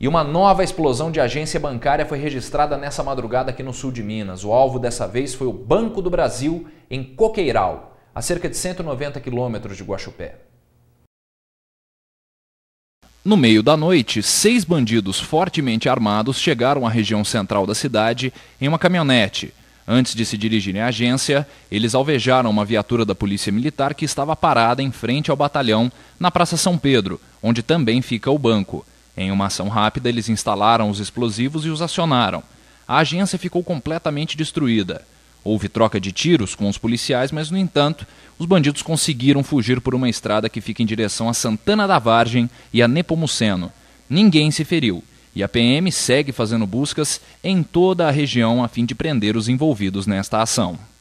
E uma nova explosão de agência bancária foi registrada nessa madrugada aqui no sul de Minas. O alvo dessa vez foi o Banco do Brasil, em Coqueiral, a cerca de 190 quilômetros de Guaxupé. No meio da noite, seis bandidos fortemente armados chegaram à região central da cidade em uma caminhonete. Antes de se dirigirem à agência, eles alvejaram uma viatura da Polícia Militar que estava parada em frente ao batalhão na Praça São Pedro, onde também fica o banco. Em uma ação rápida, eles instalaram os explosivos e os acionaram. A agência ficou completamente destruída. Houve troca de tiros com os policiais, mas, no entanto, os bandidos conseguiram fugir por uma estrada que fica em direção a Santana da Vargem e a Nepomuceno. Ninguém se feriu e a PM segue fazendo buscas em toda a região a fim de prender os envolvidos nesta ação.